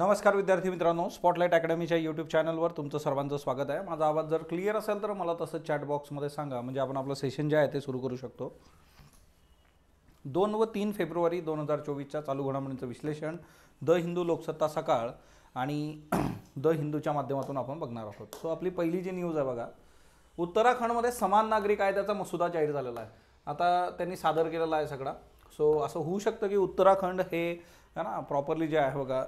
नमस्कार विद्यार्थी मित्रांनो स्पॉटलाईट अकॅडमीच्या यूट्यूब चॅनलवर तुमचं सर्वांचं स्वागत आहे माझा आवाज जर क्लिअर असेल तर मला तसं चॅट बॉक्समध्ये सांगा म्हणजे आपण आपलं सेशन जे आहे ते सुरू करू शकतो दोन व तीन फेब्रुवारी दोन हजार चोवीसच्या चालू घडामोडींचं विश्लेषण द हिंदू लोकसत्ता सकाळ आणि द हिंदूच्या माध्यमातून आपण बघणार आहोत सो आपली पहिली जी न्यूज आहे बघा उत्तराखंडमध्ये समान नागरी कायद्याचा मसुदा जाहीर झालेला आहे आता त्यांनी सादर केलेला आहे सगळा सो असं होऊ शकतं की उत्तराखंड हे है ना प्रॉपरली जे आहे बघा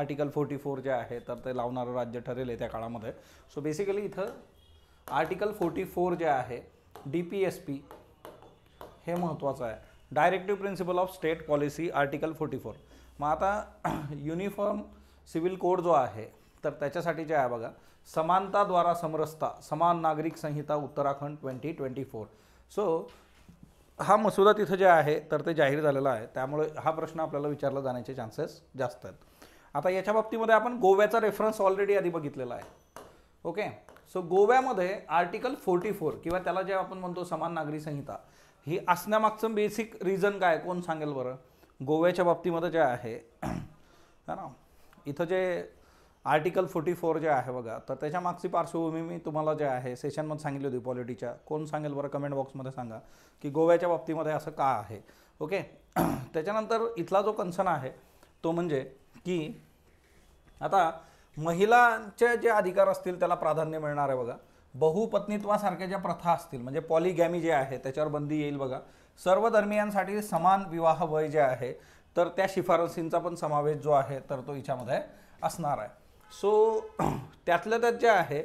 आर्टिकल फोर्टी फोर जे आहे तर ते लावणारं राज्य ठरेल आहे त्या काळामध्ये सो बेसिकली इथं आर्टिकल फोर्टी फोर जे आहे डी पी एस पी हे महत्त्वाचं आहे directive principle of state policy article forty four मग आता युनिफॉर्म सिव्हिल कोड जो आहे तर त्याच्यासाठी जे आहे बघा समानताद्वारा समरसता समान नागरिक संहिता Uttarakhand twenty twenty four so हा मसुदा तिथं जे आहे तर ते जाहीर झालेला आहे त्यामुळे हा प्रश्न आपल्याला विचारला जाण्याचे चान्सेस जास्त आहेत आता याच्या बाबतीमध्ये आपण गोव्याचा रेफरन्स ऑलरेडी आधी बघितलेला आहे ओके सो गोव्यामध्ये आर्टिकल फोर्टी फोर किंवा त्याला जे आपण म्हणतो समान नागरी संहिता ही असण्यामागचं बेसिक रिझन काय कोण सांगेल बरं गोव्याच्या बाबतीमध्ये जे आहे है ना इथं जे आर्टिकल फोर्टी फोर जे आहे बघा तर त्याच्या मागची पार्श्वभूमी मी तुम्हाला जे आहे सेशनमध्ये सांगितली होती पॉलिटीच्या कोण सांगेल बरं कमेंट बॉक्समध्ये सांगा की गोव्याच्या बाबतीमध्ये असं का आहे ओके त्याच्यानंतर इथला जो कन्सर्न आहे तो म्हणजे की आता महिलांचे जे अधिकार असतील त्याला प्राधान्य मिळणार आहे बघा बहुपत्नीत्वासारख्या ज्या प्रथा असतील म्हणजे पॉलिगॅमी जे आहे त्याच्यावर बंदी येईल बघा सर्व धर्मियांसाठी समान विवाह वय जे आहे तर त्या शिफारसींचा पण समावेश जो आहे तर तो हिच्यामध्ये असणार आहे सो त्यातलं त्यात जे आहे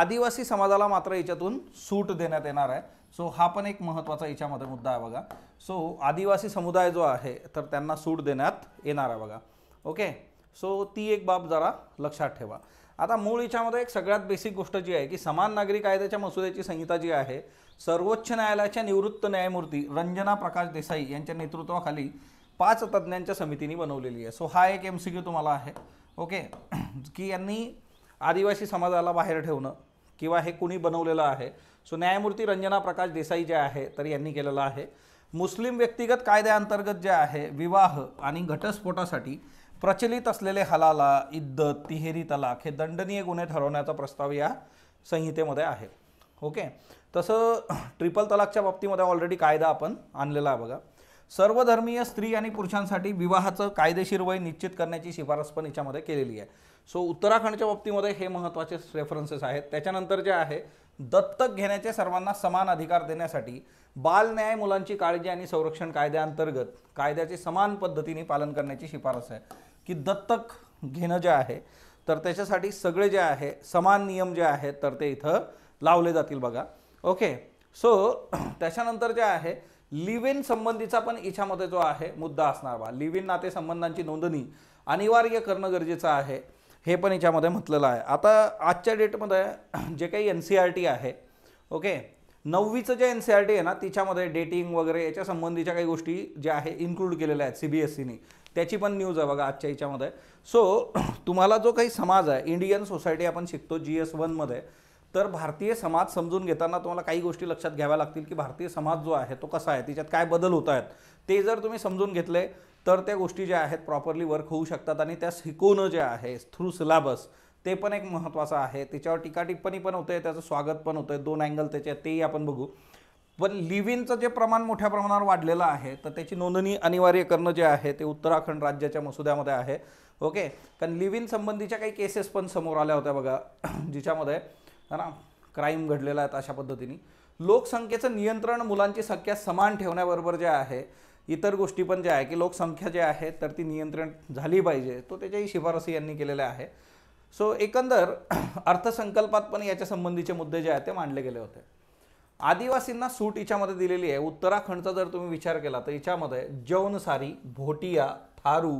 आदिवासी समाजाला मात्र याच्यातून सूट देण्यात येणार आहे सो हा पण एक महत्त्वाचा याच्यामध्ये मुद्दा आहे बघा सो आदिवासी समुदाय जो आहे तर त्यांना सूट देण्यात येणार आहे बघा ओके सो ती एक बाब जरा लक्षात ठेवा आता मूळ याच्यामध्ये एक सगळ्यात बेसिक गोष्ट जी आहे की समान नागरी कायद्याच्या मसुद्याची संहिता जी आहे सर्वोच्च न्यायालयाच्या निवृत्त न्यायमूर्ती रंजना प्रकाश देसाई यांच्या नेतृत्वाखाली पाच तज्ज्ञांच्या समितीने बनवलेली आहे सो हा एक एम सी क्यू तुम्हाला आहे ओके की यांनी आदिवासी समाजाला बाहेर ठेवणं किंवा हे कुणी बनवलेलं आहे सो न्यायमूर्ती रंजना प्रकाश देसाई जे आहे तर यांनी केलेलं आहे मुस्लिम व्यक्तिगत कायद्याअंतर्गत जे आहे विवाह आणि घटस्फोटासाठी प्रचलित असलेले हलाला इद्दत तिहेरी तलाक हे दंडनीय गुन्हे ठरवण्याचा प्रस्ताव या संहितेमध्ये आहे ओके तसं ट्रिपल तलाकच्या बाबतीमध्ये ऑलरेडी कायदा आपण आणलेला आहे बघा सर्वधर्मीय स्त्री आणि पुरुषांसाठी विवाहाचं कायदेशीर वय निश्चित करण्याची शिफारस पण याच्यामध्ये केलेली आहे सो उत्तराखंडच्या बाबतीमध्ये हे महत्त्वाचे रेफरन्सेस आहेत त्याच्यानंतर जे आहे दत्तक घेण्याचे सर्वांना समान अधिकार देण्यासाठी बाल न्याय मुलांची काळजी आणि संरक्षण कायद्याअंतर्गत कायद्याचे समान पद्धतीने पालन करण्याची शिफारस आहे की दत्तक घेणं जे आहे तर त्याच्यासाठी सगळे जे आहे समान नियम जे आहेत तर ते इथं लावले जातील बघा ओके सो त्याच्यानंतर जे आहे लिव्ह इन संबंधीचा पण याच्यामध्ये जो आहे मुद्दा असणार बा लिव्ह इन नातेसंबंधांची नोंदणी अनिवार्य करणं गरजेचं आहे हे पण याच्यामध्ये म्हटलेलं आहे आता आजच्या डेटमध्ये जे काही एन सी आर टी आहे ओके नववीचं जे एन सी आर टी आहे ना तिच्यामध्ये डेटिंग वगैरे याच्या संबंधीच्या काही गोष्टी ज्या आहे इन्क्लूड केलेल्या आहेत सी बी एस सीनी त्याची पण न्यूज आहे बघा आजच्या याच्यामध्ये सो तुम्हाला जो काही समाज आहे इंडियन सोसायटी आपण शिकतो जी एस वनमध्ये तर भारतीय समाज समजून घेताना तुम्हाला काही गोष्टी लक्षात घ्याव्या लागतील की भारतीय समाज जो आहे तो कसा आहे तिच्यात काय बदल होत आहेत ते जर तुम्ही समजून घेतले तर त्या गोष्टी ज्या आहेत प्रॉपरली वर्क होऊ शकतात आणि त्या शिकवणं जे आहे थ्रू सिलॅबस ते पण एक महत्त्वाचं आहे त्याच्यावर टिप्पणी पण होते त्याचं स्वागत पण होतं दोन अँगल त्याच्यात तेही आपण बघू पण लिव्हिनचं जे प्रमाण मोठ्या प्रमाणावर वाढलेलं आहे तर त्याची नोंदणी अनिवार्य करणं जे आहे ते उत्तराखंड राज्याच्या मसुद्यामध्ये आहे ओके कारण लिव्हिन संबंधीच्या काही केसेस पण समोर आल्या होत्या बघा जिच्यामध्ये है ना क्राईम घडलेला आहे अशा पद्धतीने लोकसंख्येचं नियंत्रण मुलांची संख्या समान ठेवण्याबरोबर जे आहे इतर गोष्टी पण ज्या आहे की लोकसंख्या जे आहे तर ती नियंत्रण झाली पाहिजे तो त्याच्याही शिफारसी यांनी केलेल्या आहे सो एकंदर अर्थसंकल्पात पण याच्या संबंधीचे मुद्दे जे आहेत ते मांडले गेले होते आदिवासींना सूट हिच्यामध्ये दिलेली आहे उत्तराखंडचा जर तुम्ही विचार केला तर हिच्यामध्ये जौनसारी भोटिया थारू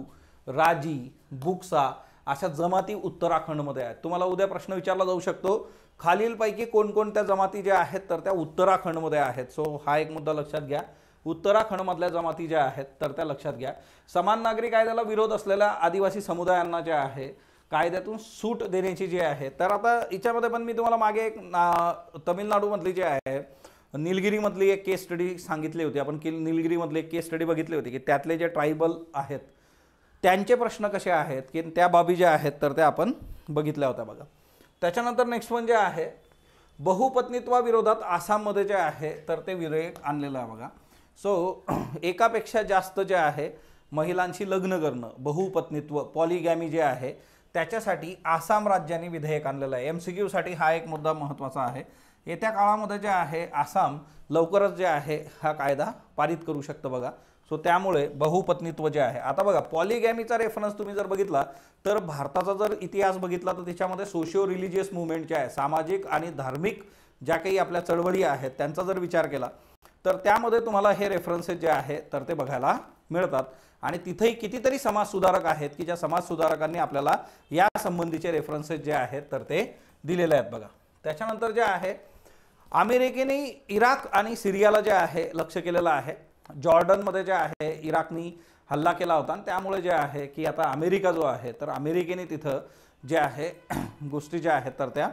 राजी बुक्सा अशा जमाती उत्तराखंडमध्ये आहेत तुम्हाला उद्या प्रश्न विचारला जाऊ शकतो खालीलपैकी कोणकोणत्या जमाती ज्या आहेत तर त्या उत्तराखंडमध्ये आहेत सो हा एक मुद्दा लक्षात घ्या उत्तराखंडमधल्या जमाती ज्या आहेत तर त्या लक्षात घ्या समान नागरी कायद्याला विरोध असलेल्या आदिवासी समुदायांना जे आहे कायद्यातून सूट देण्याची जी आहे तर आता याच्यामध्ये पण मी तुम्हाला मागे एक तमिळनाडूमधली जी आहे निलगिरीमधली एक केस स्टडी सांगितली होती आपण की निलगिरीमधली एक केस स्टडी बघितली होती की त्यातले जे ट्रायबल आहेत त्यांचे प्रश्न कसे आहेत की त्या बाबी ज्या आहेत तर त्या आपण बघितल्या होत्या बघा त्याच्यानंतर नेक्स्ट वन जे आहे बहुपत्नीत्वाविरोधात आसाममध्ये जे आहे तर ते विधेयक आणलेलं आहे बघा सो एकापेक्षा जास्त जे आहे महिलांशी लग्न करणं बहुपत्नीत्व पॉलिगॅमी जे आहे त्याच्यासाठी आसाम राज्याने विधेयक आणलेलं आहे एम सी क्यूसाठी हा एक मुद्दा महत्त्वाचा आहे येत्या काळामध्ये जे आहे आसाम लवकरच जे आहे हा कायदा पारित करू शकतं बघा सो त्यामुळे बहुपत्नीत्व जे आहे आता बघा पॉलिगॅमीचा रेफरन्स तुम्ही जर बघितला तर भारताचा जर इतिहास बघितला तर त्याच्यामध्ये सोशिओ रिलिजियस मुवमेंट जे आहे सामाजिक आणि धार्मिक ज्या काही आपल्या चळवळी आहेत त्यांचा जर विचार केला तर त्यामध्ये तुम्हाला हे रेफरन्सेस जे आहे तर ते बघायला मिळतात आणि तिथेही कितीतरी समाजसुधारक आहेत की ज्या समाजसुधारकांनी आपल्याला या संबंधीचे रेफरन्सेस जे आहेत तर ते दिलेले आहेत बघा त्याच्यानंतर जे आहे अमेरिकेने इराक आणि सिरियाला जे आहे लक्ष केलेलं आहे जॉर्डनमध्ये जे आहे इराकनी हल्ला केला होता आणि त्यामुळे जे आहे की आता अमेरिका जो आहे तर अमेरिकेने तिथं जे आहे गोष्टी ज्या आहेत तर त्या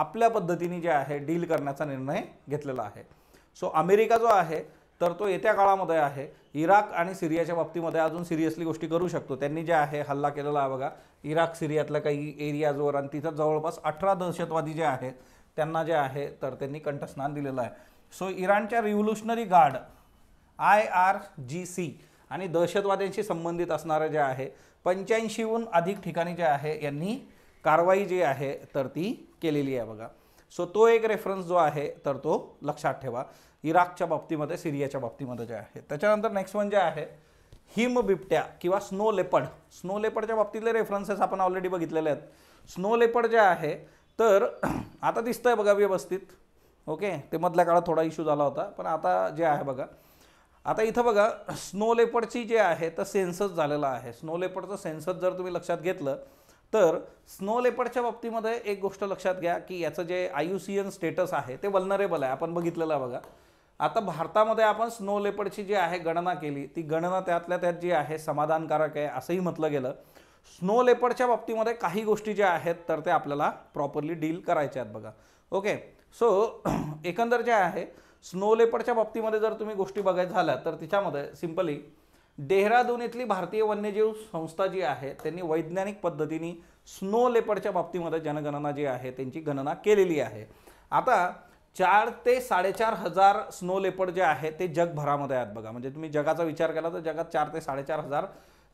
आपल्या पद्धतीने जे आहे डील करण्याचा निर्णय घेतलेला आहे सो अमेरिका जो आहे तर तो येत्या काळामध्ये आहे इराक आणि सिरियाच्या बाबतीमध्ये अजून सिरियसली गोष्टी करू शकतो त्यांनी जे आहे हल्ला केलेला आहे बघा इराक सिरियातल्या काही एरियाजवर आणि तिथं जवळपास अठरा दहशतवादी जे आहेत त्यांना जे आहे तर त्यांनी कंठस्नान दिलेलं आहे सो इराणच्या revolutionary guard I R G C आणि दहशतवाद्यांशी संबंधित असणारं जे आहे पंच्याऐंशीहून अधिक ठिकाणी जे आहे यांनी कारवाई जी आहे तर ती केलेली आहे बघा सो तो एक रेफरन्स जो आहे तर तो लक्षात ठेवा इराकच्या बाबतीमध्ये सिरियाच्या बाबतीमध्ये जे आहे त्याच्यानंतर नेक्स्ट वन जे आहे हिम बिबट्या किंवा स्नो लेपड स्नो लेपडच्या बाबतीतले रेफरन्सेस आपण ऑलरेडी बघितलेले आहेत स्नो लेपड जे आहे तर आता दिसतंय बघा व्यवस्थित ओके ते मधल्या काळात थोडा इश्यू झाला होता पण आता जे आहे बघा आता इथं बघा स्नो लेपडची जे आहे तर सेन्सस झालेला आहे स्नो लेपडचं सेन्सस जर तुम्ही लक्षात घेतलं तर स्नो लेपडच्या बाबतीमध्ये एक गोष्ट लक्षात घ्या की याचं जे एन स्टेटस आहे ते वल्नरेबल आहे आपण बघितलेलं आहे बघा आता भारतामध्ये आपण स्नो लेपडची जी आहे गणना केली ती गणना त्यातल्या त्यात जी आहे समाधानकारक आहे असंही म्हटलं गेलं स्नो लेपडच्या बाबतीमध्ये काही गोष्टी ज्या आहेत तर ते आपल्याला प्रॉपरली डील करायच्या आहेत बघा ओके सो एकंदर जे आहे स्नो लेपर्डच्या बाबतीमध्ये जर तुम्ही गोष्टी बघायच्या झाल्या तर तिच्यामध्ये सिम्पली डेहरादून इथली भारतीय वन्यजीव संस्था जी आहे त्यांनी वैज्ञानिक पद्धतीने स्नो लेपडच्या बाबतीमध्ये जनगणना जी आहे त्यांची गणना केलेली आहे आता चार ते साडेचार हजार स्नो लेपड जे आहे ते जगभरामध्ये आहेत बघा म्हणजे तुम्ही जगाचा विचार केला तर जगात चार ते साडेचार हजार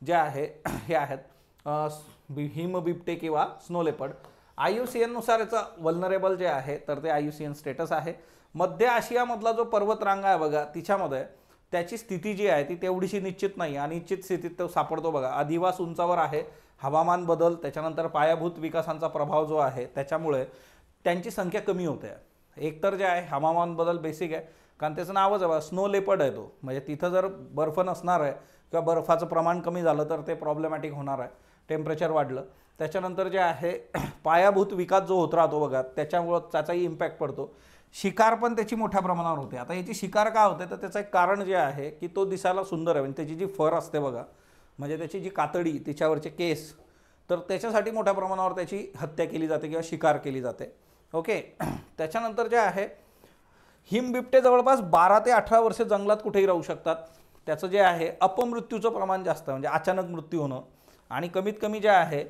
जे आहे हे आहेत हिमबिबटे किंवा snow leopard I U C एननुसार याचं वल्नरेबल जे आहे तर ते I U C N status आहे मध्य आशियामधला जो पर्वतरांगा आहे बघा तिच्यामध्ये त्याची स्थिती जी आहे ती तेवढीशी निश्चित नाही अनिश्चित स्थितीत तो सापडतो बघा अधिवास उंचावर आहे हवामान बदल त्याच्यानंतर पायाभूत विकासांचा प्रभाव जो आहे त्याच्यामुळे त्यांची संख्या कमी होते एकतर जे आहे हवामान बदल बेसिक आहे कारण त्याचं नावच आहे बघा स्नो लेपर्ड आहे तो म्हणजे तिथं जर बर्फ नसणार आहे किंवा बर्फाचं प्रमाण कमी झालं तर ते प्रॉब्लेमॅटिक होणार आहे टेम्परेचर वाढलं त्याच्यानंतर जे आहे पायाभूत विकास जो होत राहतो बघा त्याच्यामुळं त्याचाही इम्पॅक्ट पडतो शिकार पण त्याची मोठ्या प्रमाणावर होते आता याची शिकार का होते तर त्याचं एक कारण जे आहे की तो दिसायला सुंदर आहे म्हणजे त्याची जी फर असते बघा म्हणजे त्याची जी कातडी तिच्यावरचे केस तर त्याच्यासाठी मोठ्या प्रमाणावर त्याची हत्या केली जाते किंवा शिकार केली जाते ओके त्याच्यानंतर जे आहे हिम बिबटे जवळपास बारा ते अठरा वर्षे जंगलात कुठेही राहू शकतात त्याचं जे आहे अपमृत्यूचं प्रमाण जास्त म्हणजे अचानक मृत्यू होणं आणि कमीत कमी जे आहे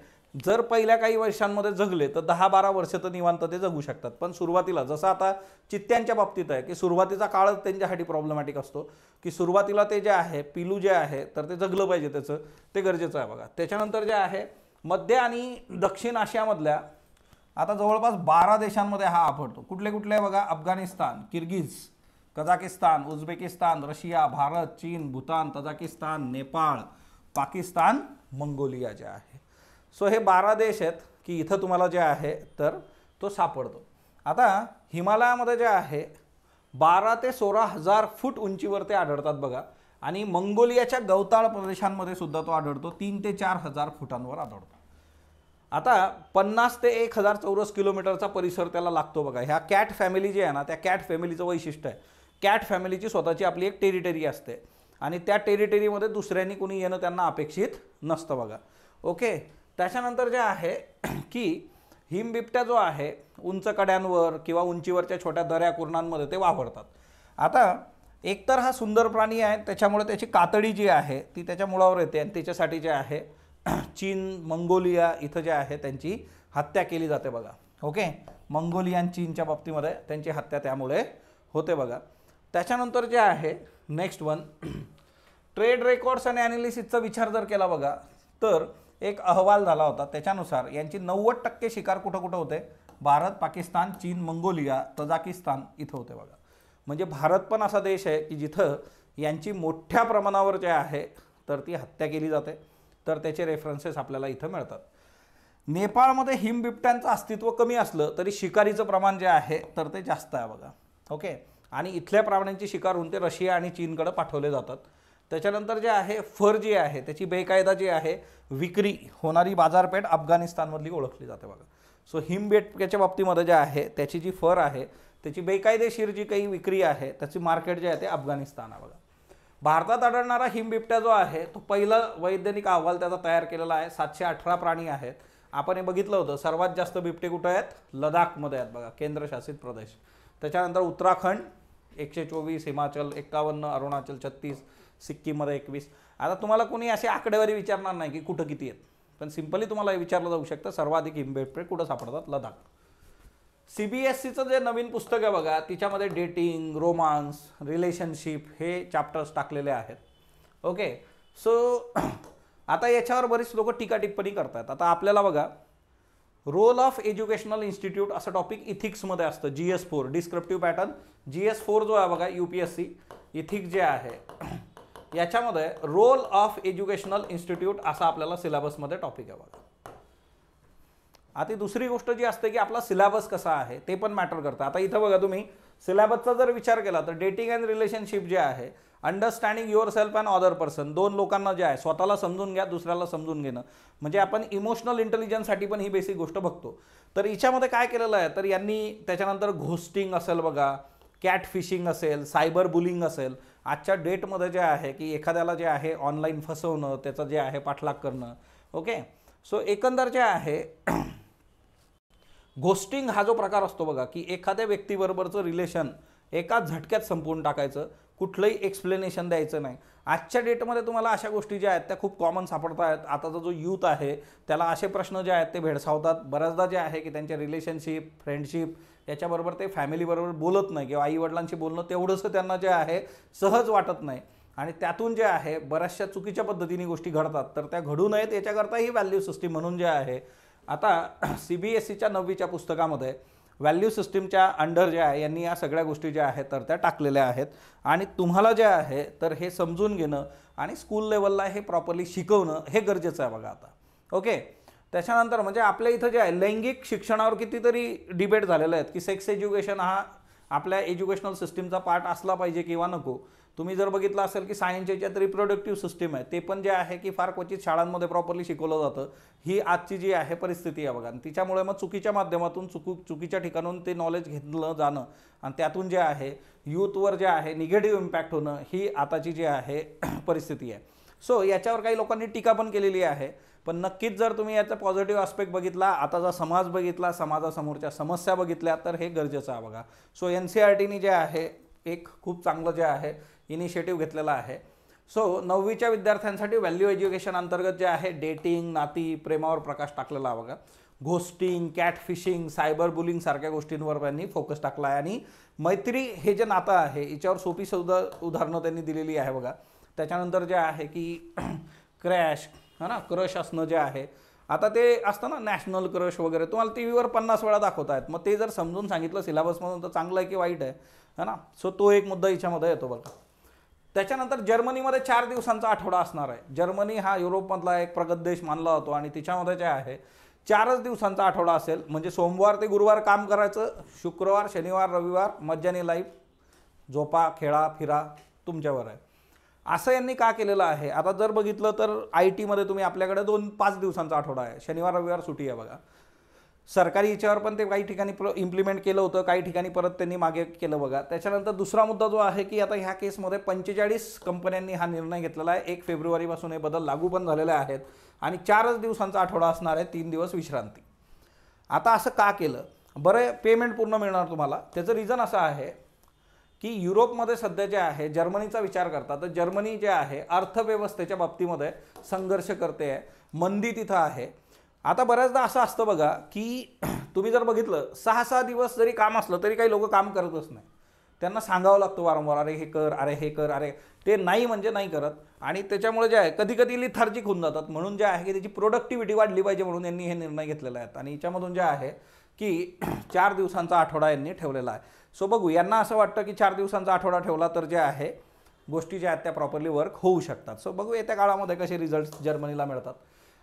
जर पहिल्या काही वर्षांमध्ये जगले तर दहा बारा वर्ष तर निवांत ते जगू शकतात पण सुरुवातीला जसं आता चित्त्यांच्या बाबतीत आहे की सुरुवातीचा काळच त्यांच्यासाठी प्रॉब्लेमॅटिक असतो की सुरुवातीला ते जे आहे पिलू जे आहे तर ते जगलं पाहिजे त्याचं ते गरजेचं आहे बघा त्याच्यानंतर जे आहे मध्य आणि दक्षिण आशियामधल्या आता जवळपास बारा देशांमध्ये हा आपडतो कुठले कुठले बघा Afghanistan Kyrgyz Kazakhstan Uzbekistan Russia Bharat चीन भूतान तजाकिस्तान नेपाळ पाकिस्तान मंगोलिया जे आहे सो हे बारा देश आहेत की इथं तुम्हाला जे आहे तर तो सापडतो आता हिमालयामध्ये जे आहे बारा ते सोळा हजार फूट उंचीवर ते आढळतात बघा आणि मंगोलियाच्या गवताळ प्रदेशांमध्ये सुद्धा तो आढळतो तीन ते चार हजार फुटांवर आढळतो आता पन्नास ते एक हजार चौरस किलोमीटरचा परिसर त्याला लागतो बघा ह्या कॅट फॅमिली जी आहे ना त्या कॅट फॅमिलीचं वैशिष्ट्य आहे कॅट फॅमिलीची स्वतःची आपली एक टेरिटरी असते आणि त्या टेरिटरीमध्ये दुसऱ्यांनी कुणी येणं त्यांना अपेक्षित नसतं बघा ओके त्याच्यानंतर जे आहे की हिमबिबट्या जो आहे उंच कड्यांवर किंवा उंचीवरच्या छोट्या दऱ्या कुरणांमध्ये ते वावरतात आता एकतर हा सुंदर प्राणी आहे त्याच्यामुळे त्याची कातडी जी आहे ती त्याच्या मुळावर येते आणि त्याच्यासाठी जे आहे चीन मंगोलिया इथं जे आहे त्यांची हत्या केली जाते बघा ओके मंगोलिया आणि चीनच्या बाबतीमध्ये त्यांची हत्या त्यामुळे होते बघा त्याच्यानंतर जे आहे नेक्स्ट वन ट्रेड रेकॉर्ड्स आणि अॅनालिसिसचा विचार जर केला बघा तर एक अहवाल झाला होता त्याच्यानुसार यांची नव्वद टक्के शिकार कुठं कुठं होते भारत पाकिस्तान चीन मंगोलिया तजाकिस्तान इथं होते बघा म्हणजे भारत पण असा देश आहे की जिथं यांची मोठ्या प्रमाणावर जे आहे तर ती हत्या केली जाते तर त्याचे रेफरन्सेस आपल्याला इथं मिळतात नेपाळमध्ये हिमबिबट्यांचं अस्तित्व कमी असलं तरी शिकारीचं प्रमाण जे आहे तर ते जास्त आहे बघा ओके आणि इथल्या प्राण्यांची शिकार होऊन ते रशिया आणि चीनकडे पाठवले जातात त्याच्यानंतर जे आहे फर जी आहे त्याची बेकायदा जी आहे विक्री होणारी बाजारपेठ अफगाणिस्तानमधली ओळखली जाते बघा सो हिमबेटच्या बाबतीमध्ये जे आहे त्याची जी फर आहे त्याची बेकायदेशीर जी काही विक्री आहे त्याची मार्केट जे आहे ते अफगाणिस्तान आहे बघा भारतात आढळणारा हिमबिबट्या जो आहे तो पहिला वैज्ञानिक अहवाल त्याचा तयार केलेला आहे सातशे अठरा प्राणी आहेत आपण हे बघितलं होतं सर्वात जास्त बिबटे कुठं आहेत लडाखमध्ये आहेत बघा केंद्रशासित प्रदेश त्याच्यानंतर उत्तराखंड एकशे चोवीस हिमाचल एक्कावन्न अरुणाचल छत्तीस सिक्कीममध्ये एकवीस आता तुम्हाला कोणी असे आकडेवारी विचारणार नाही की कुठं किती आहेत पण सिम्पली तुम्हाला विचारलं जाऊ शकतं सर्वाधिक इम्बेडप्रेड कुठं सापडतात लडाख सी बी एस सीचं जे नवीन पुस्तक आहे बघा तिच्यामध्ये डेटिंग रोमांस रिलेशनशिप हे चॅप्टर्स टाकलेले आहेत ओके सो आता याच्यावर बरीच लोक टीका टिप्पणी करतात आता आपल्याला बघा रोल ऑफ एज्युकेशनल इन्स्टिट्यूट असं टॉपिक इथिक्समध्ये असतं G S four descriptive pattern G S four जो आहे बघा U P S C ethics जे आहे याच्यामध्ये रोल ऑफ एज्युकेशनल इन्स्टिट्यूट असा आपल्याला सिलेबसमध्ये टॉपिक आहे बघा आता दुसरी गोष्ट जी असते की आपला सिलेबस कसा आहे ते पण मॅटर करतं आता इथं बघा तुम्ही सिलेबसचा जर विचार केला तर डेटिंग अँड रिलेशनशिप जे आहे understanding yourself and other person दोन लोकांना जे आहे स्वतःला समजून घ्या दुसऱ्याला समजून घेणं म्हणजे आपण इमोशनल इंटेलिजन्ससाठी पण ही बेसिक गोष्ट बघतो तर हिच्यामध्ये काय केलेलं आहे तर यांनी त्याच्यानंतर घोस्टिंग असेल बघा कॅट फिशिंग असेल सायबर बुलिंग असेल आजच्या डेटमध्ये जे आहे की एखाद्याला जे आहे ऑनलाईन फसवणं त्याचं जे आहे पाठलाग करणं ओके सो एकंदर जे आहे घोस्टिंग हा जो प्रकार असतो बघा की एखाद्या व्यक्तीबरोबरचं रिलेशन एका झटक्यात संपवून टाकायचं कुठलंही एक्सप्लेनेशन द्यायचं नाही आजच्या डेटमध्ये तुम्हाला अशा गोष्टी ज्या आहेत त्या खूप कॉमन सापडत आहेत आताचा जो यूथ आहे त्याला असे प्रश्न जे आहेत ते भेडसावतात बऱ्याचदा जे आहे की त्यांच्या रिलेशनशिप फ्रेंडशिप याच्याबरोबर ते फॅमिलीबरोबर बोलत नाही किंवा आईवडिलांशी बोलणं तेवढंसं त्यांना जे आहे सहज वाटत नाही आणि त्यातून जे आहे बऱ्याचशा चुकीच्या पद्धतीने गोष्टी घडतात तर त्या घडू नयेत याच्याकरता ही व्हॅल्यू सिस्टीम म्हणून जे आहे आता सी बी एस सीच्या नववीच्या पुस्तकामध्ये व्हॅल्यू सिस्टीमच्या अंडर ज्या आहे यांनी या सगळ्या गोष्टी ज्या आहेत तर त्या टाकलेल्या आहेत आणि तुम्हाला जे आहे तर हे समजून घेणं आणि स्कूल लेवलला हे प्रॉपरली शिकवणं हे गरजेचं आहे बघा आता ओके त्याच्यानंतर म्हणजे आपल्या इथं जे आहे लैंगिक शिक्षणावर कितीतरी डिबेट झालेलं आहेत की सेक्स एज्युकेशन हा आपल्या एज्युकेशनल सिस्टीमचा पार्ट असला पाहिजे किंवा नको तुम्ही जर बघितलं असेल की सायन्सच्या ज्यात रिप्रोडक्टिव्ह सिस्टीम आहे ते पण जे आहे की फार क्वचित शाळांमध्ये प्रॉपरली शिकवलं जातं ही आजची जी आहे परिस्थिती आहे बघा आणि तिच्यामुळे मग चुकीच्या माध्यमातून चुकू चुकीच्या ठिकाणून ते नॉलेज घेतलं जाणं आणि त्यातून जे आहे यूथवर जे आहे निगेटिव्ह इम्पॅक्ट होणं ही आताची जी आहे परिस्थिती आहे सो याच्यावर काही लोकांनी टीका पण केलेली आहे पण नक्कीच जर तुम्ही याचा पॉझिटिव्ह आस्पेक्ट बघितला आताचा समाज बघितला समाजासमोरच्या समस्या बघितल्या तर हे गरजेचं आहे बघा सो एन सी आर टीने जे आहे एक खूप चांगलं जे आहे इनिशिएटिव्ह घेतलेला आहे सो नववीच्या विद्यार्थ्यांसाठी व्हॅल्यू एज्युकेशन अंतर्गत जे आहे डेटिंग नाती प्रेमावर प्रकाश टाकलेला आहे बघा ghosting catfishing cyberbullying सारख्या गोष्टींवर त्यांनी फोकस टाकला आहे आणि मैत्री हे जे नातं आहे याच्यावर सोपी सुद्धा उदाहरणं त्यांनी दिलेली आहे बघा त्याच्यानंतर जे आहे की क्रॅश है ना क्रश असणं जे आहे आता ते असतं ना नॅशनल क्रश वगैरे तुम्हाला टी व्हीवर पन्नास वेळा दाखवत आहेत मग ते जर समजून सांगितलं सिलेबसमधून तर चांगलं आहे की वाईट आहे है ना सो तो एक मुद्दा याच्यामध्ये येतो बघा त्याच्यानंतर जर्मनीमध्ये चार दिवसांचा आठवडा असणार आहे जर्मनी हा युरोपमधला एक प्रगत देश मानला जातो आणि तिच्यामध्ये जे आहे चारच दिवसांचा आठवडा असेल म्हणजे सोमवार ते गुरुवार काम करायचं शुक्रवार शनिवार रविवार मज्जानी लाईफ झोपा खेळा फिरा तुमच्यावर आहे असं यांनी का केलेलं आहे आता जर बघितलं तर आय टीमध्ये तुम्ही आपल्याकडे दोन पाच दिवसांचा आठवडा आहे शनिवार रविवार सुटी आहे बघा सरकारी याच्यावर पण ते काही ठिकाणी प्र इम्प्लिमेंट केलं होतं काही ठिकाणी परत त्यांनी मागे केलं बघा त्याच्यानंतर दुसरा मुद्दा जो आहे की आता ह्या केसमध्ये पंचेचाळीस कंपन्यांनी हा निर्णय घेतलेला आहे एक फेब्रुवारीपासून हे बदल लागू पण झालेले आहेत आणि चारच दिवसांचा आठवडा असणार आहे तीन दिवस विश्रांती आता असं का केलं बरं पेमेंट पूर्ण मिळणार तुम्हाला त्याचं रिझन असं आहे की युरोपमध्ये सध्या जे आहे जर्मनीचा विचार करता तर जर्मनी जे आहे अर्थव्यवस्थेच्या बाबतीमध्ये संघर्ष करते आहे मंदी तिथं आहे आता बऱ्याचदा असं असतं बघा की तुम्ही जर बघितलं सहा सहा दिवस जरी काम असलं तरी काही लोक काम करतच नाही त्यांना सांगावं लागतं वारंवार अरे हे कर अरे हे कर अरे ते नाही म्हणजे नाही करत आणि त्याच्यामुळे जे आहे कधी कधी लिथार्जिक होऊन जातात म्हणून जे आहे की त्याची प्रोडक्टिव्हिटी वाढली पाहिजे म्हणून यांनी हे निर्णय घेतलेले आहेत आणि याच्यामधून जे आहे की चार दिवसांचा आठवडा यांनी ठेवलेला आहे सो बघू यांना असं वाटतं की चार दिवसांचा आठवडा ठेवला तर जे आहे गोष्टी ज्या आहेत त्या प्रॉपरली वर्क होऊ शकतात सो बघू येत्या काळामध्ये कसे रिझल्ट जर्मनीला मिळतात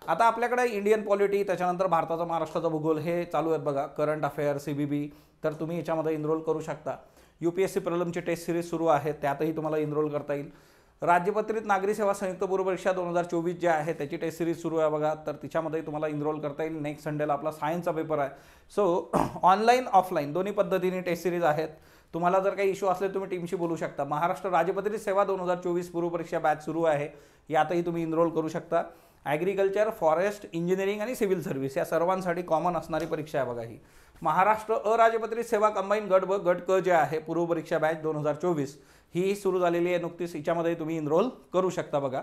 आता आपल्याकडे इंडियन पॉलिटी त्याच्यानंतर भारताचं महाराष्ट्राचं भूगोल हे चालू आहेत बघा current affair C B B तर तुम्ही याच्यामध्ये इनरोल करू शकता यू पी एस सी प्रलमची टेस्ट सिरीज सुरू आहे त्यातही तुम्हाला इनरोल करता येईल राज्यपत्रित नागरी सेवा संयुक्त पूर्व परीक्षा दोन हजार चोवीस जे आहे त्याची टेस्ट सिरीज सुरू आहे बघा तर तिच्यामध्येही तुम्हाला इनरोल करता येईल नेक्स्ट संडेला आपला सायन्सचा पेपर आहे सो ऑनलाईन ऑफलाईन दोन्ही पद्धतीने टेस्ट सिरीज आहेत तुम्हाला जर काही इश्यू असले तुम्ही टीमशी बोलू शकता महाराष्ट्र राज्यपत्रित सेवा दोन हजार चोवीस परीक्षा बॅच सुरू आहे यातही तुम्ही इनरोल करू शकता ॲग्रिकल्चर फॉरेस्ट इंजिनिअरिंग आणि सिव्हिल सर्व्हिस या सर्वांसाठी कॉमन असणारी परीक्षा आहे बघा ही महाराष्ट्र अराजपत्रित सेवा कंबाईन गट व गट क जे आहे पूर्व परीक्षा बॅच दोन हजार चोवीस ही सुरू झालेली आहे नुकतीच हिच्यामध्ये तुम्ही इनरोल करू शकता बघा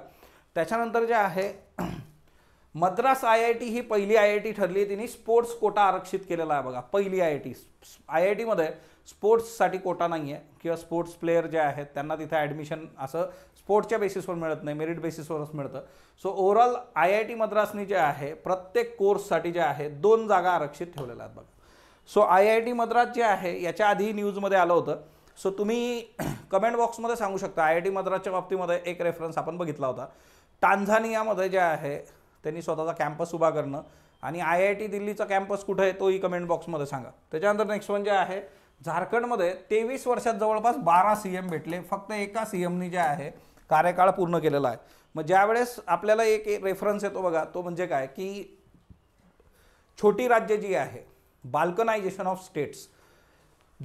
त्याच्यानंतर जे आहे मद्रास आय आय टी ही पहिली आय आय टी ठरली तिने स्पोर्ट्स कोटा आरक्षित केलेला आहे बघा पहिली I I T I I टीमध्ये स्पोर्ट्ससाठी कोटा नाही आहे किंवा स्पोर्ट्स प्लेअर जे आहेत त्यांना तिथे ॲडमिशन असं स्पोर्टच्या बेसिसवर मिळत नाही मेरिट बेसिसवरच मिळतं so overall I I T मद्रासनी जे आहे प्रत्येक कोर्ससाठी जे आहे दोन जागा आरक्षित ठेवलेल्या आहेत बघा so I I T Madras जे आहे याच्या आधी न्यूजमध्ये आलं होतं सो तुम्ही कमेंट बॉक्समध्ये सांगू शकता आय आय टी मद्रासच्या बाबतीमध्ये एक रेफरन्स आपण बघितला होता टांझानियामध्ये जे आहे त्यांनी स्वतःचा कॅम्पस उभा करणं आणि आय आय टी दिल्लीचा कॅम्पस कुठं आहे तोही कमेंट बॉक्समध्ये सांगा त्याच्यानंतर नेक्स्ट वन जे आहे झारखंडमध्ये तेवीस वर्षात जवळपास बारा सी एम भेटले फक्त एका सी एमनी जे आहे कार्यकाळ पूर्ण केलेला आहे मग ज्यावेळेस आपल्याला एक रेफरन्स येतो बघा तो म्हणजे काय की छोटी राज्य जी आहे बाल्कनायझेशन ऑफ स्टेट्स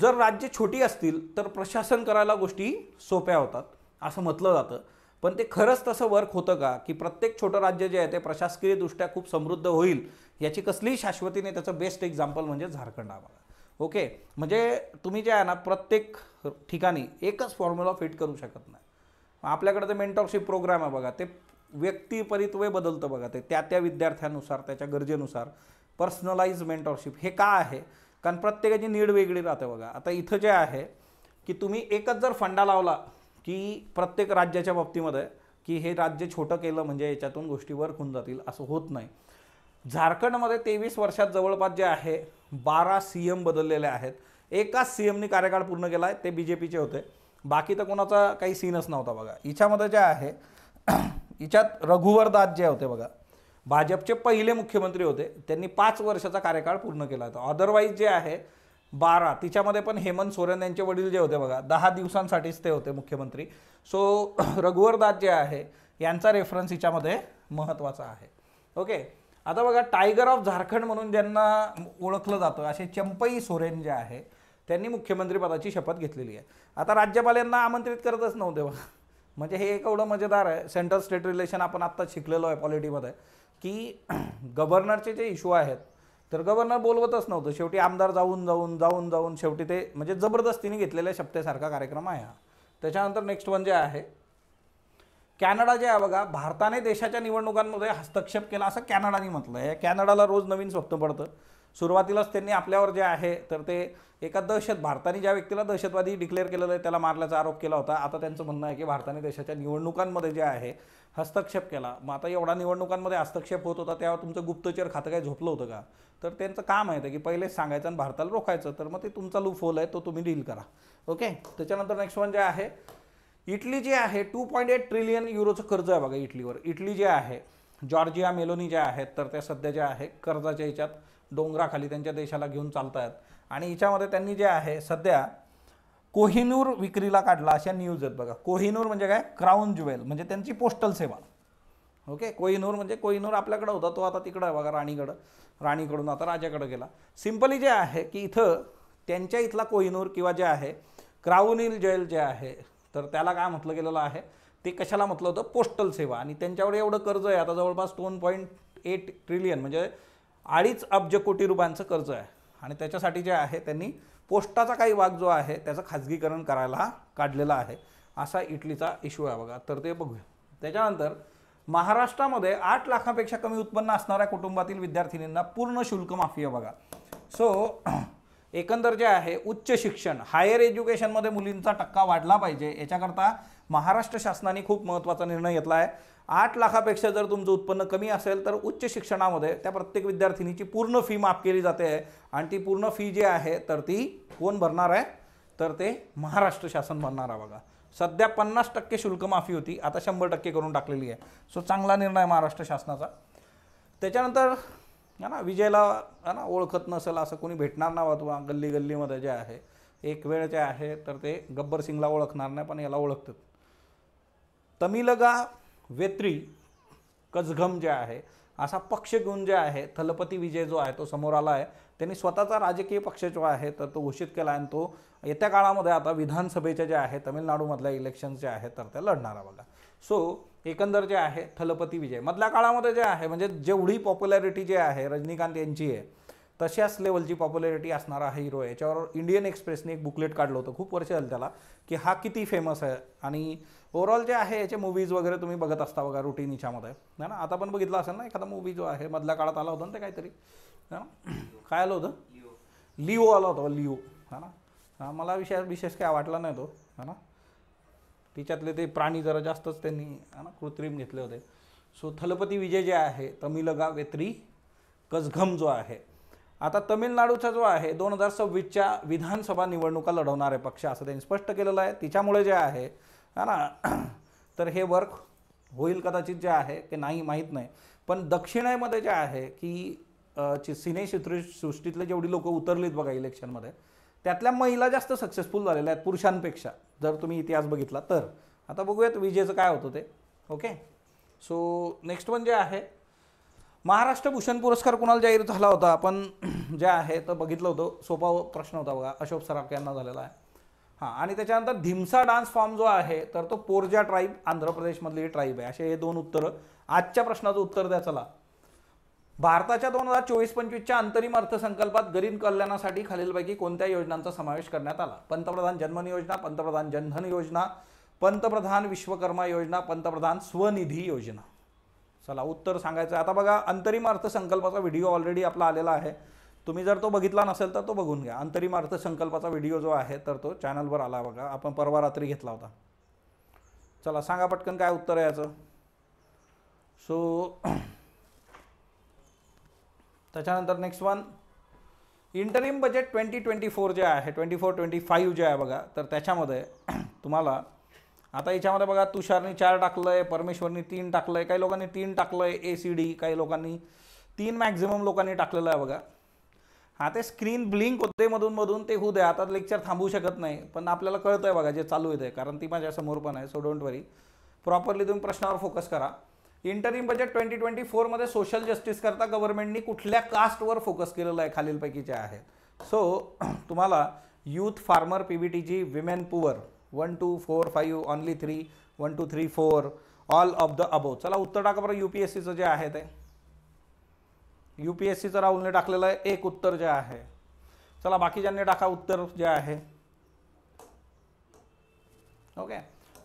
जर राज्य छोटी असतील तर प्रशासन करायला गोष्टी सोप्या होतात असं म्हटलं जातं पण ते खरंच तसं वर्क होतं का की प्रत्येक छोटं राज्य जे आहे ते प्रशासकीयदृष्ट्या खूप समृद्ध होईल याची कसलीही शाश्वतीने त्याचं बेस्ट एक्झाम्पल म्हणजे झारखंड आम्हाला ओके म्हणजे तुम्ही जे आहे ना प्रत्येक ठिकाणी एकच फॉर्म्युला फिट करू शकत नाही आपल्याकडे तर मेंटॉरशिप प्रोग्राम आहे बघा ते व्यक्तिपरित्वे बदलतं बघा ते त्या त्या विद्यार्थ्यांनुसार त्याच्या गरजेनुसार पर्सनलाइज मेंटॉरशिप हे का आहे कारण प्रत्येकाची नीड वेगळी राहते बघा आता इथं जे आहे की तुम्ही एकच जर फंडा लावला की प्रत्येक राज्याच्या बाबतीमध्ये की हे राज्य छोटं केलं म्हणजे याच्यातून गोष्टीवर खून जातील असं होत नाही झारखंडमध्ये तेवीस वर्षात जवळपास जे आहे बारा सी एम बदललेले आहेत एकाच सी एमनी कार्यकाळ पूर्ण केला आहे ते बी जे पीचे होते बाकी तर कोणाचा काही सीनच नव्हता बघा हिच्यामध्ये जे आहे हिच्यात रघुवर दास जे होते बघा भाजपचे पहिले मुख्यमंत्री होते त्यांनी पाच वर्षाचा कार्यकाळ पूर्ण केला होता अदरवाईज जे आहे बारा तिच्यामध्ये पण हेमंत सोरेन यांचे वडील जे होते बघा दहा दिवसांसाठीच ते होते मुख्यमंत्री सो रघुवरदास जे आहे यांचा रेफरन्स हिच्यामध्ये महत्त्वाचा आहे ओके आता बघा टायगर ऑफ झारखंड म्हणून ज्यांना ओळखलं जातं असे चंपई सोरेन जे आहे त्यांनी मुख्यमंत्रीपदाची शपथ घेतलेली आहे आता राज्यपाल यांना आमंत्रित करतच नव्हते बघा म्हणजे हे एक एवढं मजेदार आहे सेंट्रल स्टेट रिलेशन आपण आत्ता शिकलेलो आहे पॉलिटीमध्ये की गव्हर्नरचे जे इश्यू आहेत तर गव्हर्नर बोलवतच नव्हतं शेवटी आमदार जाऊन जाऊन जाऊन जाऊन शेवटी ते म्हणजे जबरदस्तीने घेतलेल्या शपथेसारखा कार्यक्रम आहे हा त्याच्यानंतर नेक्स्ट वन जे आहे कॅनडा जे आहे बघा भारताने देशाच्या निवडणुकांमध्ये हस्तक्षेप केला असं कॅनडाने म्हटलं आहे कॅनडाला रोज नवीन स्वप्न पडतं सुरुवातीलाच त्यांनी आपल्यावर जे आहे तर ते एका दहशत भारताने ज्या व्यक्तीला दहशतवादी डिक्लेअर केलेलं आहे त्याला मारल्याचा आरोप केला होता आता त्यांचं म्हणणं आहे की भारताने देशाच्या निवडणुकांमध्ये जे आहे हस्तक्षेप केला मग आता एवढा निवडणुकांमध्ये हस्तक्षेप होत होता त्यावर तुमचं गुप्तचर खातं काय झोपलं होतं का तर त्यांचं काम आहे की पहिलेच सांगायचं आणि भारताला रोखायचं तर मग ते तुमचा लूफोल आहे तो तुम्ही डील करा ओके त्याच्यानंतर नेक्स्ट वन जे आहे इटली जे आहे टू पॉईंट एट ट्रिलियन युरोचं कर्ज आहे बघा इटलीवर इटली जे आहे जॉर्जिया मेलोनी ज्या आहेत तर त्या सध्या ज्या आहे कर्जाच्या ह्याच्यात डोंगराखाली त्यांच्या देशाला घेऊन चालतायत आणि हिच्यामध्ये त्यांनी जे आहे सध्या कोहिनूर विक्रीला काढला अशा न्यूज आहेत बघा कोहिनूर म्हणजे काय क्राऊन ज्वेल म्हणजे त्यांची पोस्टल सेवा ओके कोहिनूर म्हणजे कोहिनूर आपल्याकडं होता तो आता तिकडं आहे बघा राणीकडं राणीकडून आता राजाकडं गेला सिम्पली जे आहे की इथं त्यांच्या इथला कोहिनूर किंवा जे आहे क्राऊनिल ज्वेल जे आहे तर त्याला काय म्हटलं गेलेलं आहे ते कशाला म्हटलं होतं पोस्टल सेवा आणि त्यांच्यावर एवढं कर्ज आहे आता जवळपास दोन पॉईंट एट ट्रिलियन म्हणजे अडीच अब्ज कोटी रुपयांचं कर्ज आहे आणि त्याच्यासाठी जे आहे त्यांनी पोस्टाचा काही वाघ जो आहे त्याचं खाजगीकरण करायला काढलेला आहे असा इटलीचा इश्यू आहे बघा तर ते बघूया त्याच्यानंतर महाराष्ट्रामध्ये आठ लाखापेक्षा कमी उत्पन्न असणाऱ्या कुटुंबातील विद्यार्थिनींना पूर्ण शुल्क माफी आहे बघा सो एकंदर जे आहे उच्च शिक्षण हायर एज्युकेशनमध्ये मुलींचा टक्का वाढला पाहिजे याच्याकरता महाराष्ट्र शासनाने खूप महत्त्वाचा निर्णय घेतला आहे आठ लाखापेक्षा जर तुमचं उत्पन्न कमी असेल तर उच्च शिक्षणामध्ये त्या प्रत्येक विद्यार्थिनीची पूर्ण फी माफ केली जाते आहे आणि ती पूर्ण फी जी आहे तर ती कोण भरणार आहे तर ते महाराष्ट्र शासन भरणार आहे बघा सध्या पन्नास टक्के शुल्क माफी होती आता शंभर टक्के करून टाकलेली आहे सो चांगला निर्णय महाराष्ट्र शासनाचा त्याच्यानंतर है ना विजयला है ना ओळखत नसेल असं कोणी भेटणार ना तुम्हा गल्ली गल्लीमध्ये जे आहे एक वेळ जे आहे तर ते गब्बर सिंगला ओळखणार नाही पण याला ओळखतात तमिलगा वेत्री कजघम जे आहे असा पक्ष घेऊन जे आहे थलपती विजय जो आहे तो समोर आला आहे त्यांनी स्वतःचा राजकीय पक्ष जो आहे तर तो घोषित केला आणि तो येत्या काळामध्ये आता विधानसभेच्या जे आहे तमिळनाडूमधल्या इलेक्शन जे आहे तर त्या लढणारा बघा सो एकंदर जे आहे थलपती विजय मधल्या काळामध्ये जे आहे म्हणजे जेवढी पॉप्युलॅरिटी जे आहे रजनीकांत यांची आहे तशाच लेवलची पॉप्युलॅरिटी असणारा हा हिरो याच्यावर इंडियन एक्सप्रेसने एक बुकलेट काढलं होतं खूप वर्ष झालं त्याला की हा किती फेमस आहे आणि ओव्हरऑल जे आहे याचे मूवीज वगैरे तुम्ही बघत असता बघा रुटीन हिच्यामध्ये है ना आता पण बघितलं असेल ना एखादा मूवी जो आहे मधल्या काळात आला होता ना ते काहीतरी है ना काय आलं होतं लिओ आला होता लिओ है ना मला विषय विशेष काय वाटला नाही तो है ना तिच्यातले ते प्राणी जरा जास्तच त्यांनी ना कृत्रिम घेतले होते सो थलपती विजय जे आहे तमिलगा वेत्री कझघम जो आहे आता तमिळनाडूचा जो आहे दोन हजार सव्वीसच्या विधानसभा निवडणुका लढवणारे पक्ष असं त्यांनी स्पष्ट केलेलं आहे तिच्यामुळे जे आहे हा ना तर हे वर्क होईल कदाचित जे आहे की नाही माहीत नाही पण दक्षिणेमध्ये जे आहे की सिने सृष्टीतले जेवढी लोकं उतरलीत बघा इलेक्शनमध्ये त्यातल्या महिला जास्त सक्सेसफुल झालेल्या आहेत पुरुषांपेक्षा जर तुम्ही इतिहास बघितला तर आता बघूयात विजेचं काय होतं ते ओके सो नेक्स्ट वन जे आहे महाराष्ट्र भूषण पुरस्कार कुणाला जाहीर झाला होता आपण जे आहे तर बघितलं होतं सोपा प्रश्न होता बघा अशोक सराफ यांना झालेला आहे हां आणि त्याच्यानंतर धिमसा डान्स फॉर्म जो आहे तर तो पोरजा ट्राईब आंध्र प्रदेशमधली ट्राईब आहे असे हे दोन उत्तरं आजच्या प्रश्नाचं उत्तर द्या चला भारताच्या दोन हजार चोवीस पंचवीसच्या अंतरिम अर्थसंकल्पात गरीब कल्याणासाठी खालीलपैकी कोणत्या योजनांचा समावेश करण्यात आला पंतप्रधान जन्मन योजना पंतप्रधान जनधन योजना पंतप्रधान विश्वकर्मा योजना पंतप्रधान स्वनिधी योजना चला उत्तर सांगायचं आता बघा अंतरिम अर्थसंकल्पाचा व्हिडिओ ऑलरेडी आपला आलेला आहे तुम्ही जर तो बघितला नसेल तर तो बघून घ्या अंतरिम अर्थसंकल्पाचा व्हिडिओ जो आहे तर तो चॅनलवर आला बघा आपण परवा रात्री घेतला होता चला सांगा पटकन काय उत्तर आहे याचं सो त्याच्यानंतर next one interim budget twenty twenty four जे आहे ट्वेंटी फोर ट्वेंटी फाईव्ह जे आहे बघा तर त्याच्यामध्ये तुम्हाला आता याच्यामध्ये बघा तुषारनी चार टाकलं आहे परमेश्वरनी तीन टाकलं आहे काही लोकांनी तीन टाकलं आहे ए सी डी काही लोकांनी तीन मॅक्झिमम लोकांनी टाकलेलं आहे बघा हा ते स्क्रीन ब्लिंक होते मधून मधून ते होऊ द्या आता लेक्चर थांबवू शकत नाही पण आपल्याला कळतं आहे बघा जे चालू येते आहे कारण ती माझ्यासमोर पण आहे सो डोंट वरी प्रॉपरली तुम्ही प्रश्नावर फोकस करा इंटरिम बजेट ट्वेंटी ट्वेंटी फोरमध्ये सोशल जस्टिसकरता गव्हर्नमेंटनी कुठल्या कास्टवर फोकस केलेलं आहे खालीलपैकी जे आहेत सो तुम्हाला youth farmer P T G women poor one two four five only three one two three four all of the above चला उत्तर टाका बरं यू पी एस सीचं जे आहे ते यू पी एस सीचं राहुलने टाकलेलं आहे एक उत्तर जे आहे चला बाकी बाकीच्यांनी टाका उत्तर जे आहे ओके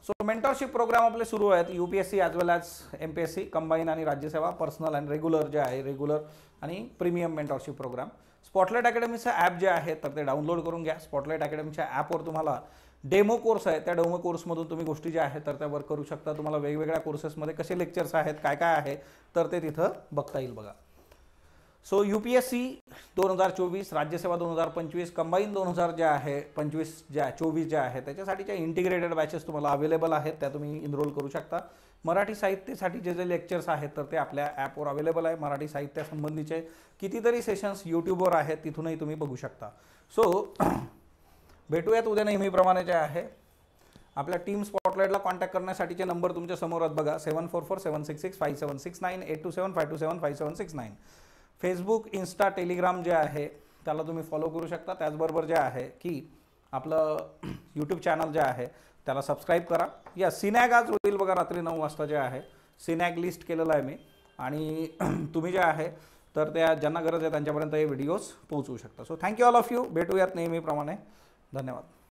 सो मेंटरशिप प्रोग्राम आपले सुरू आहेत U P S C as well as M P S C combine आणि राज्यसेवा पर्सनल अँड रेग्युलर जे आहे रेग्युलर आणि प्रीमियम मेंटरशिप प्रोग्राम स्पॉटलाईट अकॅडमीचं ॲप जे आहे तर ते डाउनलोड करून घ्या स्पॉटलाईट अकॅडमीच्या ॲपवर तुम्हाला डेमो कोर्स आहे त्या डेमो कोर्समधून तुम्ही गोष्टी ज्या आहेत तर त्या वर्क करू शकता तुम्हाला वेगवेगळ्या कोर्सेसमध्ये कसे लेक्चर्स आहेत काय काय आहे तर ते तिथं बघता येईल बघा so U P S C दोन हजार चोवीस राज्यसेवा दोन हजार पंचवीस कंबाईन दोन हजार जे आहे पंचवीस ज्या चोवीस ज्या आहे त्याच्यासाठीच्या इंटिग्रेटेड बॅचेस तुम्हाला अवेलेबल आहेत त्या तुम्ही इनरोल करू शकता मराठी साहित्यासाठी जे जे लेक्चर्स आहेत तर ते आपल्या ॲपवर अवेलेबल आहे मराठी साहित्यासंबंधीचे कितीतरी सेशन्स यूट्यूबवर आहेत तिथूनही तुम्ही बघू शकता सो भेटूयात उद्या नेहमीप्रमाणे जे आहे आपल्या टीम स्पॉटलाईटला कॉन्टॅक्ट करण्यासाठीचे नंबर तुमच्या समोर बघा seven four four seven six six five seven six nine eight two seven five two seven five seven six nine Facebook Insta Telegram जे आहे त्याला तुम्ही फॉलो करू शकता त्याचबरोबर जे आहे की आपलं यूट्यूब चॅनल जे आहे त्याला सबस्क्राईब करा या सिनॅग आज होईल बघा रात्री नऊ वाजता जे आहे सिनॅग लिस्ट केलेलं आहे मी आणि तुम्ही जे आहे तर त्या ज्यांना गरज आहे त्यांच्यापर्यंत हे व्हिडिओज पोहोचवू शकता so thank you all of you भेटूयात नेहमीप्रमाणे धन्यवाद